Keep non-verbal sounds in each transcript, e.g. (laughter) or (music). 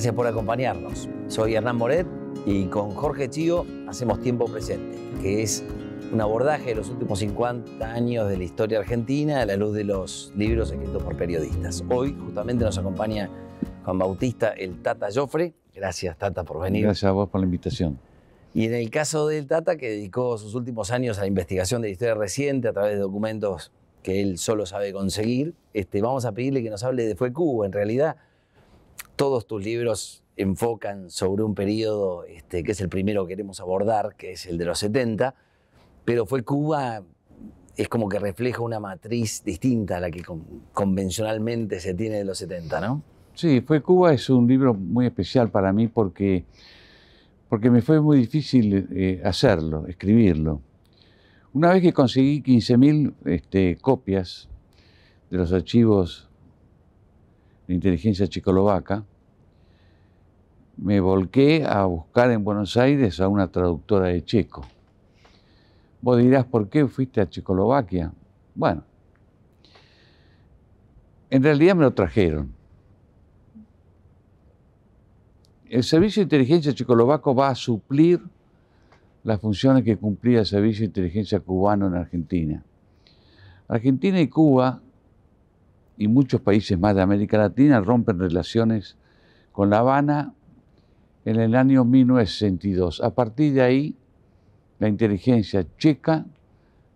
Gracias por acompañarnos. Soy Hernán Moret y con Jorge Chío hacemos Tiempo Presente, que es un abordaje de los últimos 50 años de la historia argentina a la luz de los libros escritos por periodistas. Hoy justamente nos acompaña Juan Bautista el Tata Joffre. Gracias Tata por venir. Gracias a vos por la invitación. Y en el caso del Tata, que dedicó sus últimos años a la investigación de la historia reciente a través de documentos que él solo sabe conseguir, este, vamos a pedirle que nos hable de Fue Cuba. En realidad, todos tus libros enfocan sobre un periodo este, que es el primero que queremos abordar, que es el de los 70, pero fue Cuba, es como que refleja una matriz distinta a la que convencionalmente se tiene de los 70, ¿no? Sí, fue Cuba es un libro muy especial para mí porque, porque me fue muy difícil eh, hacerlo, escribirlo. Una vez que conseguí 15.000 este, copias de los archivos inteligencia chicolovaca me volqué a buscar en Buenos Aires a una traductora de checo. Vos dirás, ¿por qué fuiste a Checoslovaquia? Bueno, en realidad me lo trajeron. El Servicio de Inteligencia chicolovaco va a suplir las funciones que cumplía el Servicio de Inteligencia Cubano en Argentina. Argentina y Cuba y muchos países más de América Latina rompen relaciones con La Habana en el año 1962. A partir de ahí, la inteligencia checa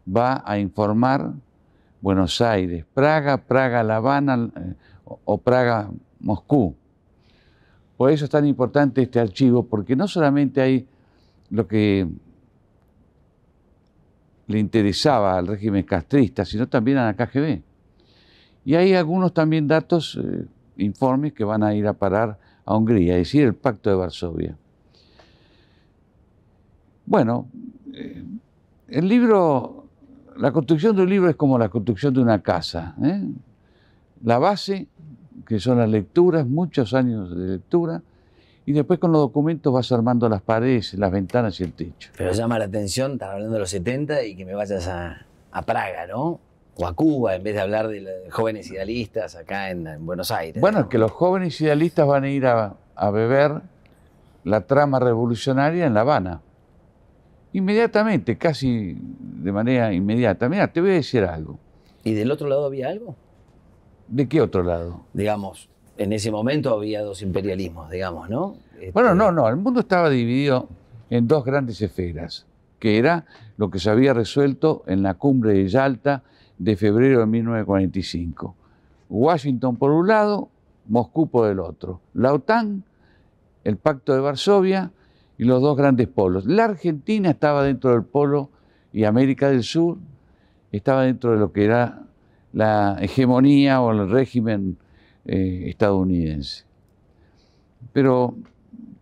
va a informar Buenos Aires, Praga, Praga, La Habana eh, o Praga, Moscú. Por eso es tan importante este archivo, porque no solamente hay lo que le interesaba al régimen castrista, sino también a la KGB. Y hay algunos también datos, eh, informes que van a ir a parar a Hungría, es decir, el Pacto de Varsovia. Bueno, eh, el libro, la construcción de un libro es como la construcción de una casa. ¿eh? La base, que son las lecturas, muchos años de lectura, y después con los documentos vas armando las paredes, las ventanas y el techo. Pero llama la atención, estás hablando de los 70 y que me vayas a, a Praga, ¿no? o a Cuba, en vez de hablar de jóvenes idealistas acá en, Buenos Aires. Bueno, es que los jóvenes idealistas van a ir a, beber la trama revolucionaria en La Habana. Inmediatamente, casi de manera inmediata. Mira, te voy a decir algo. ¿Y del otro lado había algo? ¿De qué otro lado? Digamos, en ese momento había dos imperialismos, digamos, ¿no? Este, bueno, no, no, el mundo estaba dividido en dos grandes esferas, que era lo que se había resuelto en la cumbre de Yalta de febrero de 1945. Washington por un lado, Moscú por el otro. La OTAN, el Pacto de Varsovia y los dos grandes polos. La Argentina estaba dentro del polo y América del Sur estaba dentro de lo que era la hegemonía o el régimen eh, estadounidense. Pero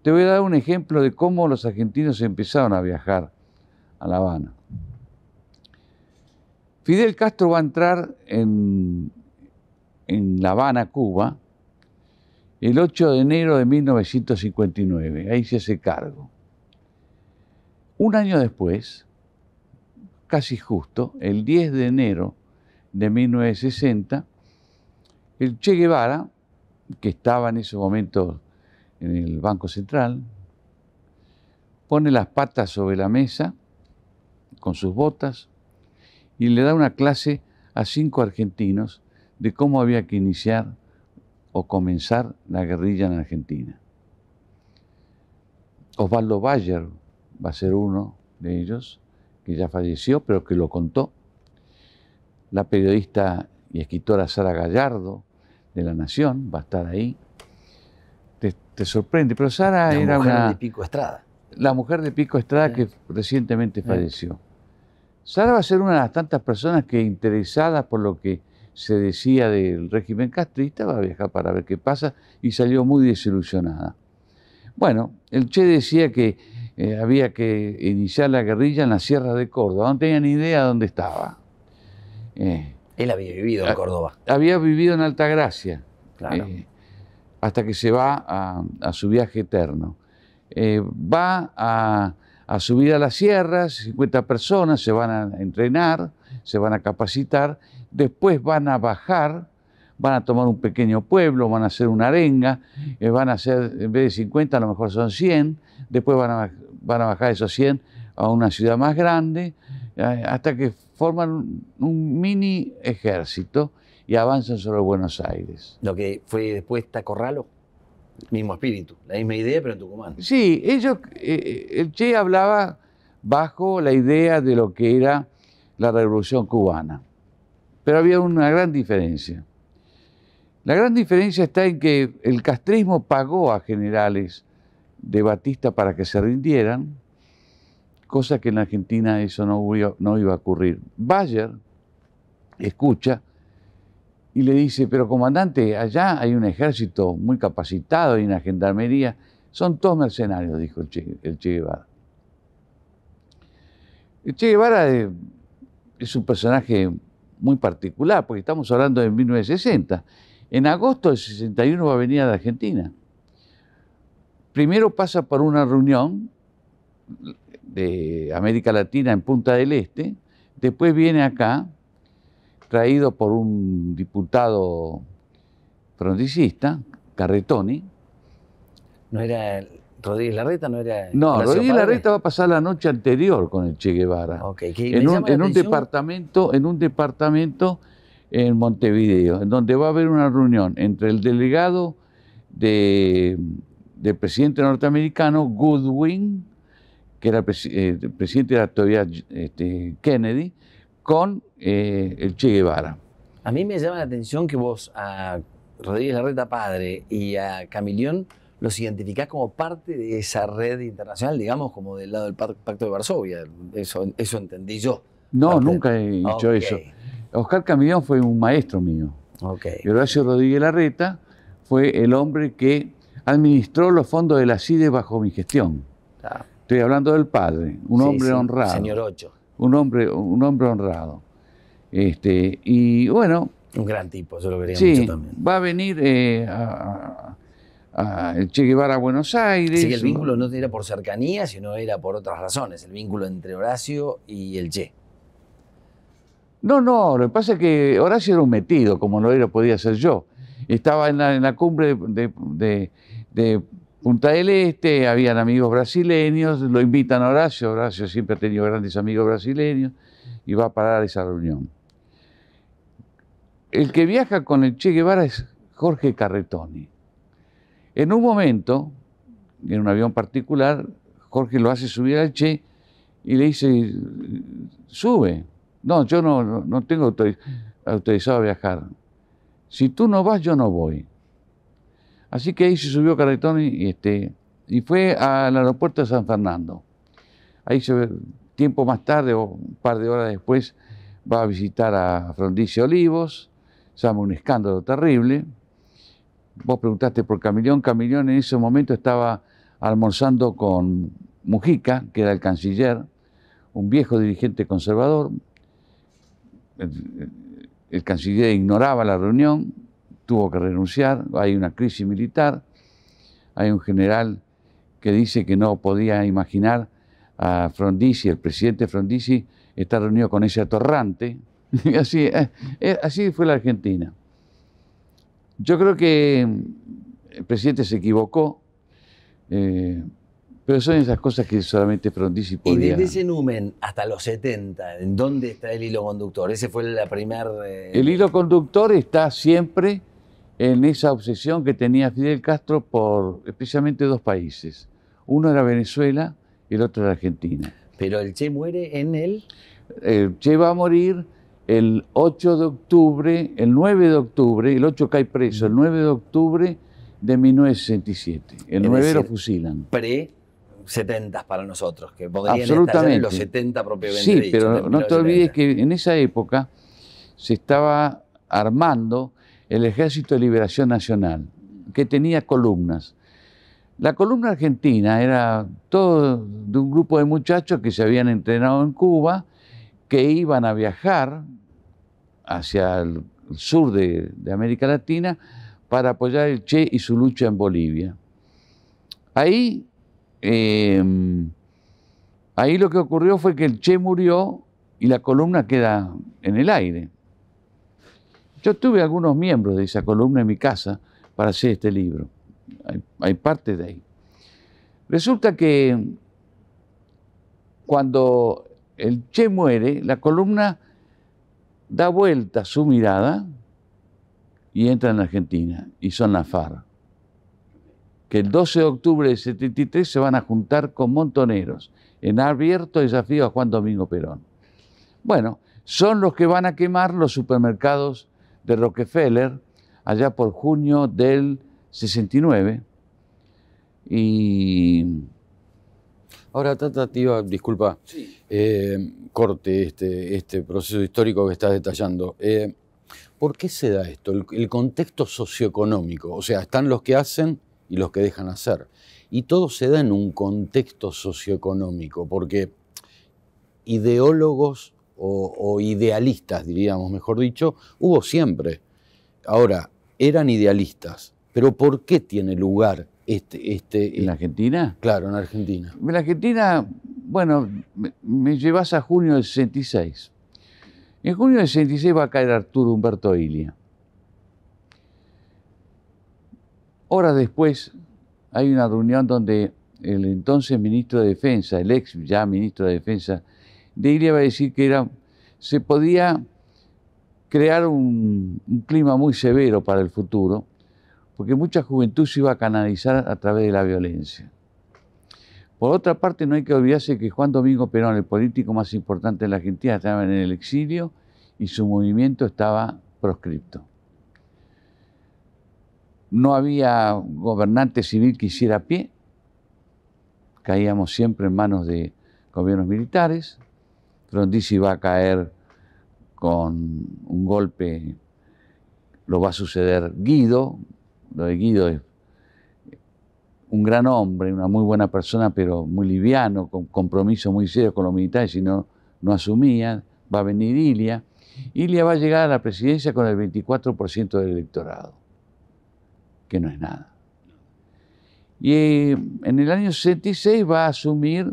te voy a dar un ejemplo de cómo los argentinos empezaron a viajar a La Habana. Fidel Castro va a entrar en, en La Habana, Cuba, el 8 de enero de 1959. Ahí se hace cargo. Un año después, casi justo, el 10 de enero de 1960, el Che Guevara, que estaba en ese momento en el Banco Central, pone las patas sobre la mesa con sus botas, y le da una clase a cinco argentinos de cómo había que iniciar o comenzar la guerrilla en Argentina. Osvaldo Bayer va a ser uno de ellos, que ya falleció, pero que lo contó. La periodista y escritora Sara Gallardo de La Nación va a estar ahí. Te, sorprende, pero Sara la era mujer De Pico Estrada. La mujer de Pico Estrada que recientemente falleció. Sara va a ser una de las tantas personas que interesadas por lo que se decía del régimen castrista, va a viajar para ver qué pasa y salió muy desilusionada. Bueno, el Che decía que eh, había que iniciar la guerrilla en la Sierra de Córdoba, no tenía ni idea dónde estaba. Eh, Él había vivido en ah, Córdoba. Había vivido en Altagracia, claro. Eh, hasta que se va a su viaje eterno. va a a subir a las sierras, 50 personas se van a entrenar, se van a capacitar, después van a bajar, van a tomar un pequeño pueblo, van a hacer una arenga, eh, van a hacer, en vez de 50, a lo mejor son 100, después van a, van a bajar esos 100 a una ciudad más grande, eh, hasta que forman un mini ejército y avanzan sobre Buenos Aires. Lo que fue después Tacorralo mismo espíritu, la misma idea, pero en Tucumán. Sí, ellos, eh, eh, el Che hablaba bajo la idea de lo que era la revolución cubana, pero había una gran diferencia. La gran diferencia está en que el castrismo pagó a generales de Batista para que se rindieran, cosa que en Argentina eso no, no iba a ocurrir. Bayer, escucha, y le dice, pero comandante, allá hay un ejército muy capacitado, y una gendarmería, son todos mercenarios, dijo el Che, Guevara. El Che Guevara eh, es un personaje muy particular, porque estamos hablando de 1960. En agosto del 61 va a venir a Argentina. Primero pasa por una reunión de América Latina en Punta del Este, después viene acá, traído por un diputado frondicista, Carretoni. ¿No era Rodríguez Larreta? ¿No era.? No, Rodríguez Larreta va a pasar la noche anterior con el Che Guevara. en, un, departamento, en un departamento en Montevideo, en donde va a haber una reunión entre el delegado del presidente norteamericano, Goodwin, que era el eh, presidente de la este, Kennedy, con eh, el Che Guevara. A mí me llama la atención que vos a Rodríguez Larreta Padre y a Camilión los identificás como parte de esa red internacional, digamos, como del lado del Pacto de Varsovia. Eso, entendí yo. No, nunca he hecho eso. Oscar Camillón fue un maestro mío. Y Horacio Rodríguez Larreta fue el hombre que administró los fondos de la CIDE bajo mi gestión. Ah. Estoy hablando del padre, un hombre honrado. Señor Ocho. Un hombre, un hombre honrado. Este, y bueno. Un gran tipo, yo lo quería mucho también. Va a venir eh, a, Che Guevara a Buenos Aires. el vínculo no era por cercanía, sino era por otras razones, el vínculo entre Horacio y el Che. No, no, lo que pasa es que Horacio era un metido, como lo era, podía ser yo. Estaba en la, cumbre de, de, Punta del Este, habían amigos brasileños, lo invitan a Horacio, Horacio siempre ha tenido grandes amigos brasileños, y va a parar esa reunión. El que viaja con el Che Guevara es Jorge Carretoni. En un momento, en un avión particular, Jorge lo hace subir al Che y le dice, sube. No, yo no, no tengo autorizado a viajar. Si tú no vas, yo no voy. Así que ahí se subió Carretoni y, este, fue al aeropuerto de San Fernando. Ahí se, tiempo más tarde o un par de horas después va a visitar a Frondice Olivos llama un escándalo terrible. Vos preguntaste por Camilión. Camilión en ese momento estaba almorzando con Mujica, que era el canciller, un viejo dirigente conservador. El, canciller ignoraba la reunión, tuvo que renunciar, hay una crisis militar, hay un general que dice que no podía imaginar a Frondizi, el presidente Frondizi, estar reunido con ese atorrante, (laughs) así, eh, eh, así fue la Argentina. Yo creo que mm, el presidente se equivocó, eh, pero son esas cosas que solamente Frondizi podía... Y desde ese numen hasta los 70, ¿en dónde está el hilo conductor? Ese fue la primera... El hilo conductor está siempre en esa obsesión que tenía Fidel Castro por especialmente dos países. Uno era Venezuela y el otro era Argentina. Pero el Che muere en él? El Che va a morir el 8 de octubre, el 9 de octubre, el 8 cae preso, el 9 de octubre de 1967. El 9 lo fusilan. Pre 70 para nosotros, que podrían estar En los 70 propiamente. Sí, pero no te olvides que en esa época se estaba armando el Ejército de Liberación Nacional, que tenía columnas. La columna argentina era todo de un grupo de muchachos que se habían entrenado en Cuba, que iban a viajar hacia el sur de, América Latina para apoyar el Che y su lucha en Bolivia. Ahí, em, ahí lo que ocurrió fue que el Che murió y la columna queda en el aire. Yo tuve algunos miembros de esa columna en mi casa para hacer este libro. Hay, hay parte de ahí. Resulta que cuando el Che muere, la columna da vuelta su mirada y entra en Argentina y son la FARC, que el 12 de octubre de 73 se van a juntar con Montoneros en abierto desafío a Juan Domingo Perón. Bueno, son los que van a quemar los supermercados de Rockefeller allá por junio del 69 y Ahora, Tata, disculpa, eh, corte este, este, proceso histórico que estás detallando. Eh, ¿Por qué se da esto? El, contexto socioeconómico. O sea, están los que hacen y los que dejan hacer. Y todo se da en un contexto socioeconómico, porque ideólogos o, o idealistas, diríamos mejor dicho, hubo siempre. Ahora, eran idealistas, pero ¿por qué tiene lugar este, este, ¿En eh, Argentina? Claro, en Argentina. En Argentina, bueno, me, llevas a junio del 66. En junio del 66 va a caer Arturo Humberto Ilia. Horas después hay una reunión donde el entonces ministro de Defensa, el ex ya ministro de Defensa, de Ilia va a decir que era, se podía crear un, un clima muy severo para el futuro porque mucha juventud se iba a canalizar a través de la violencia. Por otra parte, no hay que olvidarse que Juan Domingo Perón, el político más importante de la Argentina, estaba en el exilio y su movimiento estaba proscripto. No había gobernante civil que hiciera pie, caíamos siempre en manos de gobiernos militares, Frondizi va a caer con un golpe, lo va a suceder Guido, lo de Guido es un gran hombre, una muy buena persona, pero muy liviano, con compromiso muy serio con los militares, si no, no asumía, va a venir Ilia. Ilia va a llegar a la presidencia con el 24% del electorado, que no es nada. Y eh, en el año 66 va a asumir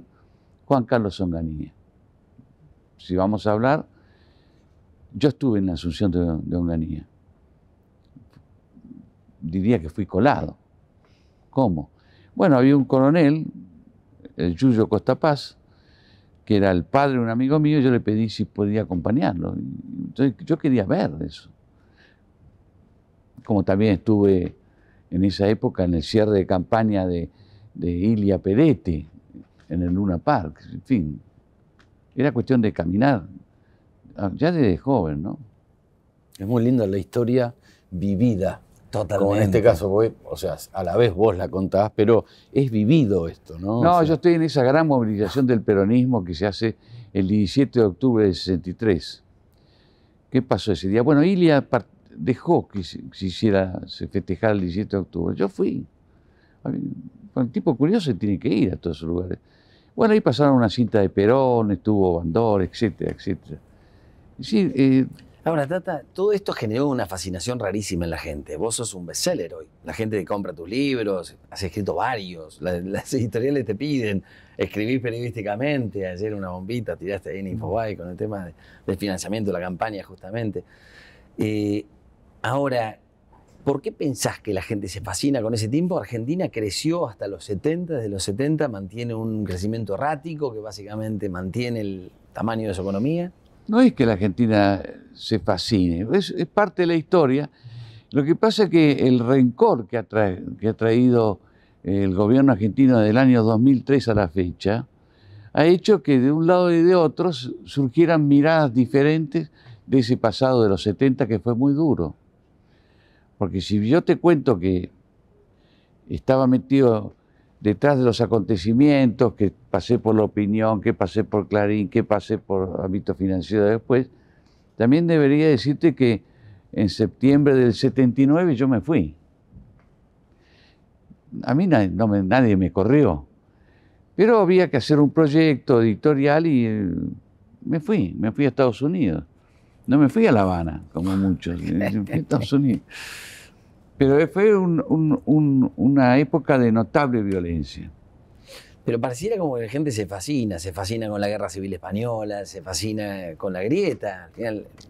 Juan Carlos Onganía. Si vamos a hablar, yo estuve en la asunción de, de Onganía diría que fui colado. ¿Cómo? Bueno, había un coronel, el Yuyo Costapaz, que era el padre de un amigo mío, y yo le pedí si podía acompañarlo. Entonces, yo quería ver eso. Como también estuve en esa época en el cierre de campaña de, de Ilia Peretti, en el Luna Park, en fin. Era cuestión de caminar, ah, ya desde joven, ¿no? Es muy linda la historia vivida como en este caso, o sea, a la vez vos la contabas, pero es vivido esto, ¿no? No, yo estoy en esa gran movilización del peronismo que se hace el 17 de octubre del 63. ¿Qué pasó ese día? Bueno, Ilia dejó que se, hiciera, se festejara el 17 de octubre. Yo fui. Un tipo curioso tiene que ir a todos esos lugares. Bueno, ahí pasaron una cinta de Perón, estuvo Bandor, etcétera, etcétera. Sí, eh, Ahora, Tata, todo esto generó una fascinación rarísima en la gente. Vos sos un bestseller hoy. La gente te compra tus libros, has escrito varios, (laughs) las, editoriales te piden, escribir periodísticamente, ayer una bombita tiraste ahí en mm. Infobay con el tema del financiamiento de la campaña justamente. Eh, ahora, ¿por qué pensás que la gente se fascina con ese tiempo? Argentina creció hasta los 70, desde los 70 mantiene un crecimiento errático que básicamente mantiene el tamaño de su economía. No es que la Argentina se fascine. Es, parte de la historia. Lo que pasa es que el rencor que ha, que ha traído eh, el gobierno argentino del año 2003 a la fecha ha hecho que de un lado y de otro surgieran miradas diferentes de ese pasado de los 70 que fue muy duro. Porque si yo te cuento que estaba metido detrás de los acontecimientos, que pasé por la opinión, que pasé por Clarín, que pasé por ámbito financiero después, también debería decirte que en septiembre del 79 yo me fui. A mí nadie, me, corrió, pero había que hacer un proyecto editorial y eh, me fui, me fui a Estados Unidos. No me fui a La Habana, como muchos, a (laughs) Estados Unidos. Pero fue una época de notable violencia. Pero pareciera como que la gente se fascina, se fascina con la guerra civil española, se fascina con la grieta,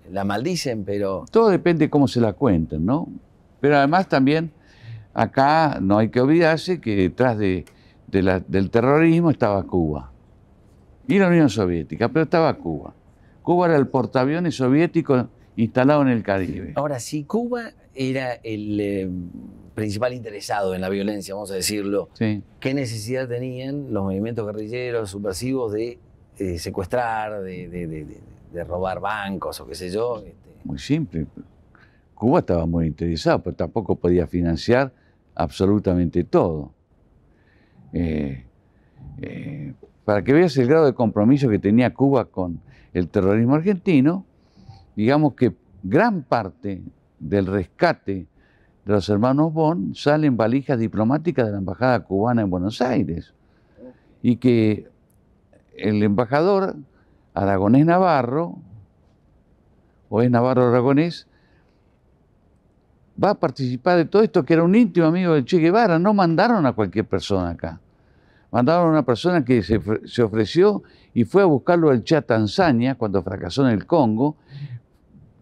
la maldicen, pero... Todo depende de cómo se la cuenten, ¿no? Pero además también acá no hay que olvidarse que detrás de, del terrorismo estaba Cuba. Y la Unión Soviética, pero estaba Cuba. Cuba era el portaaviones soviético instalado en el Caribe. Ahora, sí Cuba era el eh, principal interesado en la violencia, vamos a decirlo. ¿Qué necesidad tenían los movimientos guerrilleros, subversivos, de eh, secuestrar, de, robar bancos o qué sé yo? Este, muy simple. Cuba estaba muy interesado, pero tampoco podía financiar absolutamente todo. Eh, para que veas el grado de compromiso que tenía Cuba con el terrorismo argentino, digamos que gran parte del rescate de los hermanos Bond salen valijas diplomáticas de la Embajada Cubana en Buenos Aires y que el embajador Aragonés Navarro, o es Navarro Aragonés, va a participar de todo esto, que era un íntimo amigo del Che Guevara, no mandaron a cualquier persona acá. Mandaron a una persona que se, se ofreció y fue a buscarlo al Che a Tanzania cuando fracasó en el Congo.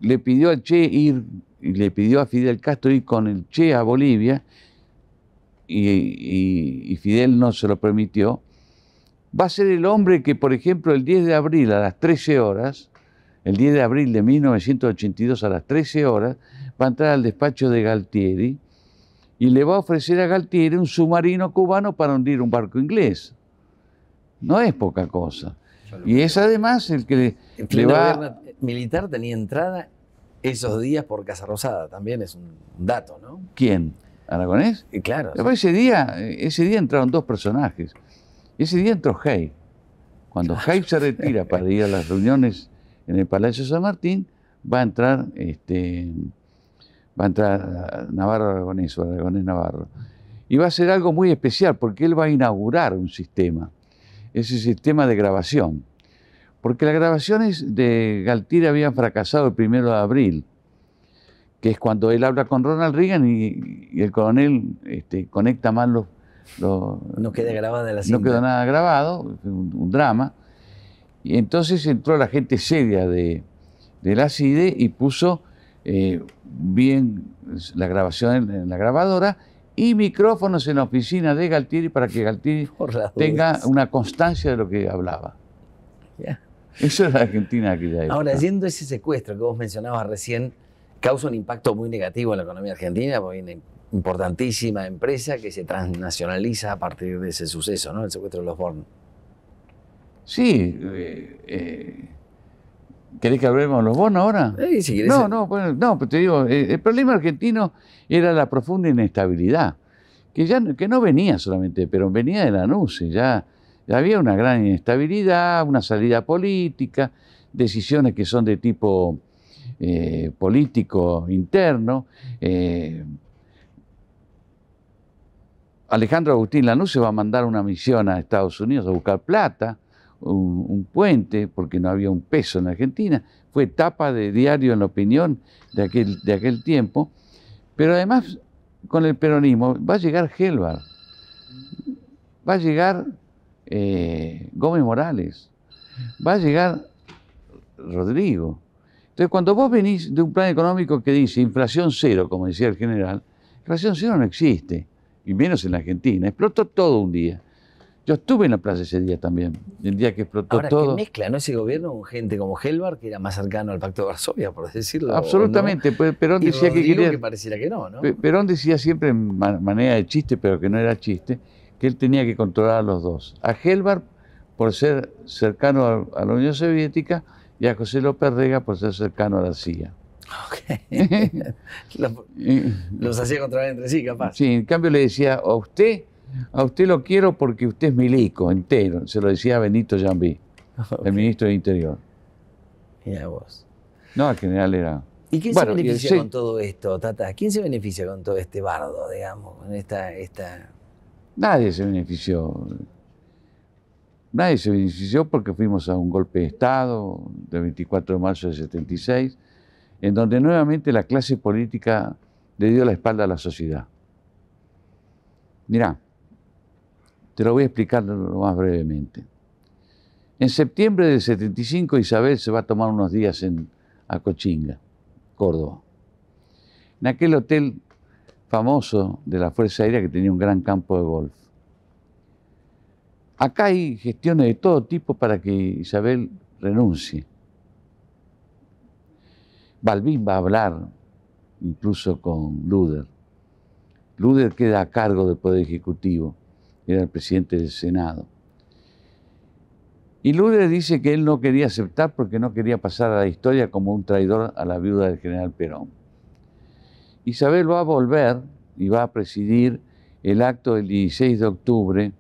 Le pidió al Che ir y le pidió a Fidel Castro ir con el Che a Bolivia y, Fidel no se lo permitió, va a ser el hombre que, por ejemplo, el 10 de abril a las 13 horas, el 10 de abril de 1982 a las 13 horas, va a entrar al despacho de Galtieri y le va a ofrecer a Galtieri un submarino cubano para hundir un barco inglés. No es poca cosa. Y es además el que le, le va... Militar tenía entrada esos días por Casa Rosada, también es un dato, ¿no? ¿Quién? ¿Aragonés? claro. Ese, día, ese día entraron dos personajes. Ese día entró Hey. Cuando Hey se retira (laughs) para ir a las reuniones en el Palacio San Martín, va a entrar este, va a entrar Navarro Aragonés o Aragonés Navarro. Y va a ser algo muy especial porque él va a inaugurar un sistema, ese sistema de grabación. Porque las grabaciones de Galtieri habían fracasado el primero de abril, que es cuando él habla con Ronald Reagan y, el coronel este, conecta mal los, No queda grabada la No quedó nada grabado, un, drama. Y entonces entró la gente seria de, la CIDE y puso eh, bien la grabación en, la grabadora y micrófonos en la oficina de Galtieri para que Galtieri tenga una constancia de lo que hablaba. ya eso es la Argentina ya hay. Ahora, yendo ese secuestro que vos mencionabas recién, causa un impacto muy negativo en la economía argentina, porque viene importantísima empresa que se transnacionaliza a partir de ese suceso, ¿no? El secuestro de los Born. Sí. Eh, eh ¿Querés que hablemos de los bonos ahora? Sí, si no, no, no, te digo, eh, el problema argentino era la profunda inestabilidad, que ya que no venía solamente, pero venía de la NUCE, ya había una gran inestabilidad, una salida política, decisiones que son de tipo eh, político interno. Eh, Alejandro Agustín Lanús se va a mandar una misión a Estados Unidos a buscar plata, un, puente, porque no había un peso en Argentina. Fue tapa de diario en la opinión de aquel, de aquel tiempo. Pero además, con el peronismo, va a llegar Gelbar, va a llegar eh, Gómez Morales, va a llegar Rodrigo. Entonces, cuando vos venís de un plan económico que dice inflación cero, como decía el general, inflación cero no existe, y menos en la Argentina, explotó todo un día. Yo estuve en la plaza ese día también, el día que explotó todo. Ahora, mezcla, ¿no? Ese gobierno con gente como Helmar, que era más cercano al Pacto de Varsovia, por decirlo. Absolutamente. Pues, Perón decía que quería... que pareciera que no, ¿no? Perón decía siempre en manera de chiste, pero que no era chiste, que él tenía que controlar a los dos. A Gelbar por ser cercano a, la Unión Soviética y a José López Rega por ser cercano a la CIA. Okay. (laughs) (laughs) los, hacía controlar entre sí, capaz. Sí, en cambio le decía, a usted, a usted lo quiero porque usted es milico entero. Se lo decía a Benito Jambí, el ministro de Interior. Y a vos. No, al general era... ¿Y quién se beneficia con todo esto, Tata? ¿Quién se beneficia con todo este bardo, digamos, con esta... esta Nadie se benefició. Nadie se benefició porque fuimos a un golpe de Estado del 24 de marzo del 76, en donde nuevamente la clase política le dio la espalda a la sociedad. Mirá, te lo voy a explicar más brevemente. En septiembre del 75 Isabel se va a tomar unos días en Cochinga, Córdoba. En aquel hotel famoso de la Fuerza Aérea que tenía un gran campo de golf. Acá hay gestiones de todo tipo para que Isabel renuncie. Balbín va a hablar incluso con Luder. Luder queda a cargo del Poder Ejecutivo, era el presidente del Senado. Y Luder dice que él no quería aceptar porque no quería pasar a la historia como un traidor a la viuda del general Perón. Isabel va a volver y va a presidir el acto del 16 de octubre,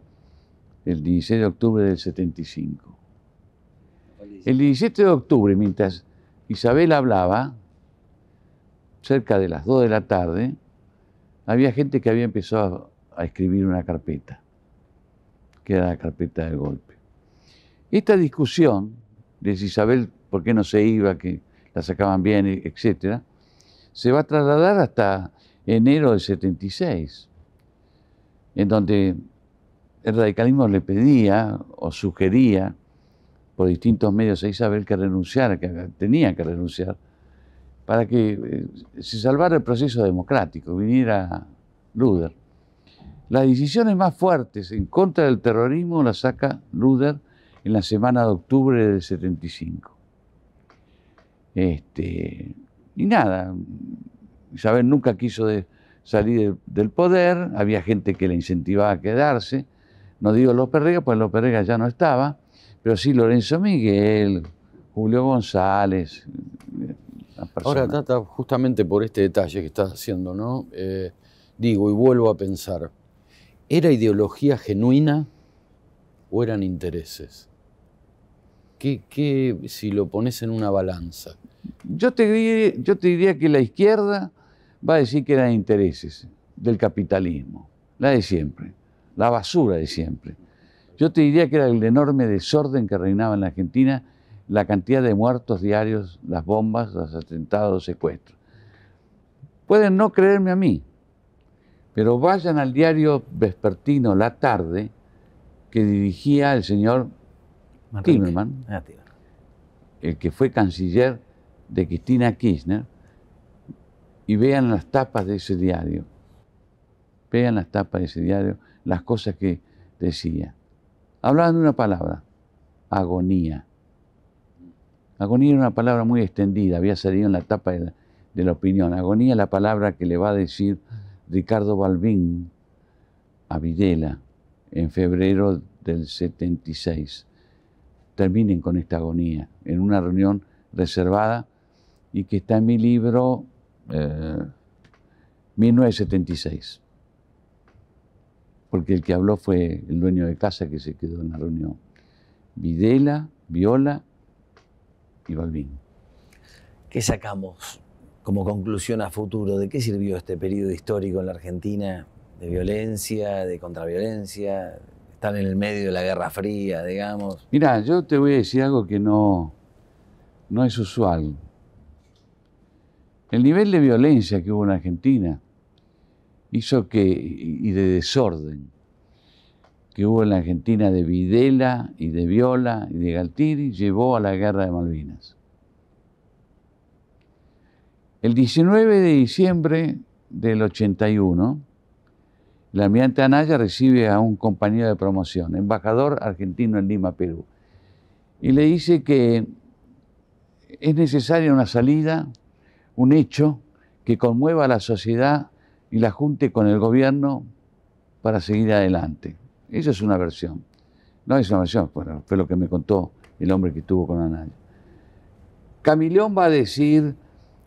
el 16 de octubre del 75. El 17 de octubre, mientras Isabel hablaba, cerca de las 2 de la tarde, había gente que había empezado a escribir una carpeta, que era la carpeta del golpe. Esta discusión de si Isabel por qué no se iba, que la sacaban bien, etcétera, se va a trasladar hasta enero del 76, en donde el radicalismo le pedía o sugería por distintos medios a Isabel que renunciara, que tenía que renunciar, para que eh, se salvara el proceso democrático, viniera Luder. Las decisiones más fuertes en contra del terrorismo las saca Luder en la semana de octubre del 75. Este, y nada, Isabel nunca quiso salir del poder, había gente que le incentivaba a quedarse, no digo López Rega, pues López Rega ya no estaba, pero sí Lorenzo Miguel, Julio González. Ahora, Tata, justamente por este detalle que estás haciendo, ¿no? Eh, digo, y vuelvo a pensar, ¿era ideología genuina o eran intereses? ¿Qué, qué si lo pones en una balanza? Yo te, diría, que la izquierda va a decir que eran intereses del capitalismo, la de siempre, la basura de siempre. Yo te diría que era el enorme desorden que reinaba en la Argentina, la cantidad de muertos diarios, las bombas, los atentados, los secuestros. Pueden no creerme a mí, pero vayan al diario vespertino La Tarde que dirigía el señor Timmerman, ah, el que fue canciller de Cristina Kirchner y vean las tapas de ese diario. Vean las tapas de ese diario, las cosas que decía. Hablaban de una palabra, agonía. Agonía era una palabra muy extendida, había salido en la tapa de la, opinión. Agonía es la palabra que le va a decir Ricardo Balbín a Videla en febrero del 76. Terminen con esta agonía en una reunión reservada y que está en mi libro 1976. Eh, Porque el que habló fue el dueño de casa que se quedó en la reunión. Videla, Viola y Balbín. ¿Qué sacamos como conclusión a futuro? ¿De qué sirvió este periodo histórico en la Argentina? De violencia, de contraviolencia, están en el medio de la Guerra Fría, digamos. Mira, yo te voy a decir algo que no, no es usual el nivel de violencia que hubo en Argentina hizo que, y de desorden que hubo en la Argentina de Videla y de Viola y de Galtieri, llevó a la guerra de Malvinas. El 19 de diciembre del 81, el almirante Anaya recibe a un compañero de promoción, embajador argentino en Lima, Perú, y le dice que es necesaria una salida un hecho que conmueva a la sociedad y la junte con el gobierno para seguir adelante. Esa es una versión. No es una versión, fue lo que me contó el hombre que tuvo con Anaya. Camilón va a decir.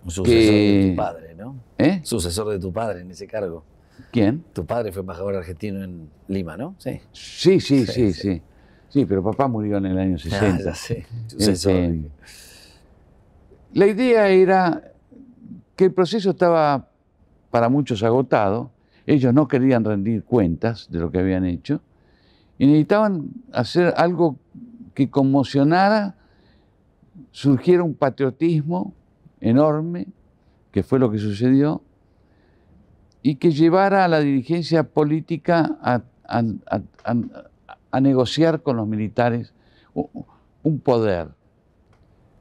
Un sucesor de tu padre, ¿no? ¿Eh? Sucesor de tu padre en ese cargo. ¿Quién? Tu padre fue embajador argentino en Lima, ¿no? Sí. Sí, sí, sí, sí. sí. pero papá murió en el año 60. Ah, ya sé. Sucesor. Este, la idea era el proceso estaba para muchos agotado, ellos no querían rendir cuentas de lo que habían hecho y necesitaban hacer algo que conmocionara, surgiera un patriotismo enorme, que fue lo que sucedió, y que llevara a la dirigencia política a, a negociar con los militares un poder.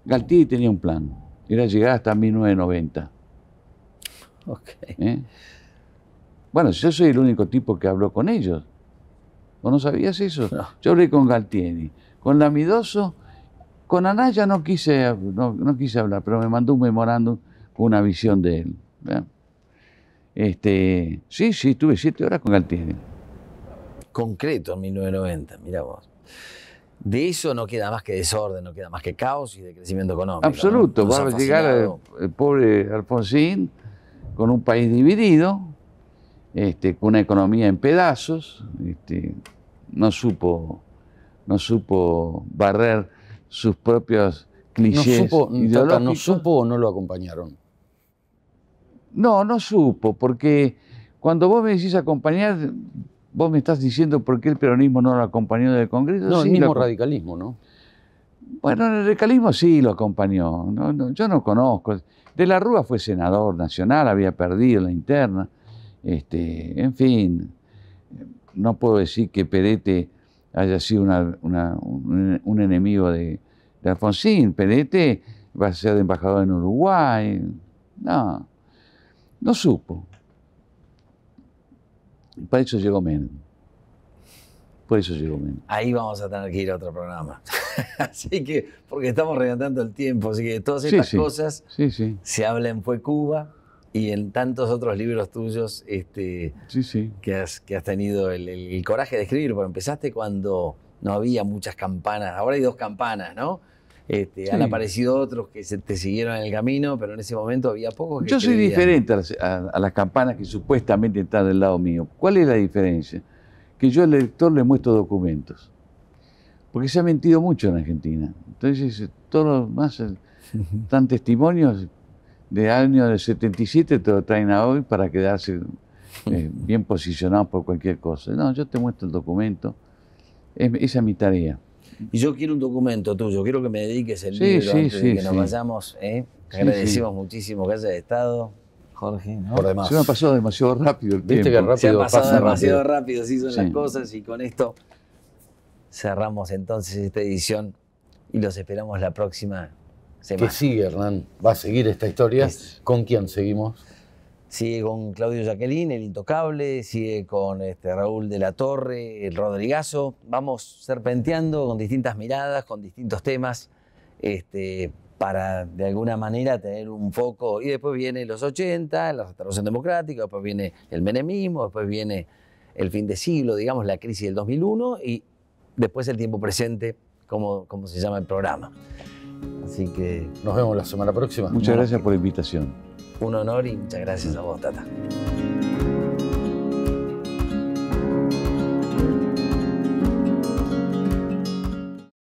Galtieri tenía un plan, era llegar hasta 1990. (laughs) Okay. ¿Eh? Bueno, yo soy el único tipo que habló con ellos. ¿Vos no sabías eso? Yo hablé con Galtieri, con Lamidoso, con Anaya no quise, no, quise hablar, pero me mandó un memorándum con una visión de él. ¿eh? Este, sí, sí, tuve siete horas con Galtieri. Concreto en 1990, mira vos. De eso no queda más que desorden, no queda más que caos y de crecimiento económico. Absoluto, a llegar eh, pobre Alfonsín con un país dividido, este, con una economía en pedazos, este, no, supo, no supo barrer sus propios clichés. No supo, ¿No o no lo acompañaron? No, no supo, porque cuando vos me decís acompañar, vos me estás diciendo por qué el peronismo no lo acompañó del Congreso. No, el mismo radicalismo, ¿no? Bueno, en el radicalismo sí lo acompañó. No, yo no conozco. De la Rúa fue senador nacional, había perdido la interna. Este, en fin, no puedo decir que Perete haya sido un, enemigo de, Alfonsín. Perete va a ser embajador en Uruguay. No, no supo. Por eso llegó menos. Por eso llegó menos. Ahí vamos a tener que ir a otro programa. (laughs) así que, porque estamos reventando el tiempo, así que todas estas cosas se habla en Fue Cuba y en tantos otros libros tuyos este, Que, has, tenido el, coraje de escribir. Porque empezaste cuando no había muchas campanas, ahora hay dos campanas, ¿no? Este, han aparecido otros que se te siguieron en el camino, pero en ese momento había pocos. Que Yo soy diferente a las, a las campanas que supuestamente están del lado mío. ¿Cuál es la diferencia? Que yo al lector le muestro documentos porque se ha mentido mucho en Argentina. Entonces, eh, todos los más tan eh, (laughs) testimonios de años del 77, te lo traen a hoy para quedarse eh, (laughs) bien posicionados por cualquier cosa. No, yo te muestro el documento. Es, esa es mi tarea. Y yo quiero un documento tuyo, quiero que me dediques el sí, libro sí, antes sí, de que nos vayamos. agradecemos muchísimo que hayas estado. Jorge, Por demás. Se me ha pasado demasiado rápido el tiempo. Viste que rápido Se ha pasado demasiado rápido, rápido sí son las cosas y con esto cerramos entonces esta edición y los esperamos la próxima semana. ¿Qué sigue, Hernán. Va a seguir esta historia. ¿Con quién seguimos? Sigue con Claudio Jacqueline, el intocable, sigue con este, Raúl de la Torre, el Rodrigazo. Vamos serpenteando con distintas miradas, con distintos temas, este, para de alguna manera tener un foco. Y después viene los 80, la restauración democrática, después viene el menemismo, después viene el fin de siglo, digamos, la crisis del 2001 y después el tiempo presente, como, como se llama el programa. Así que... Nos vemos la semana próxima. Muchas gracias por la invitación. Un honor y muchas gracias a vos, Tata.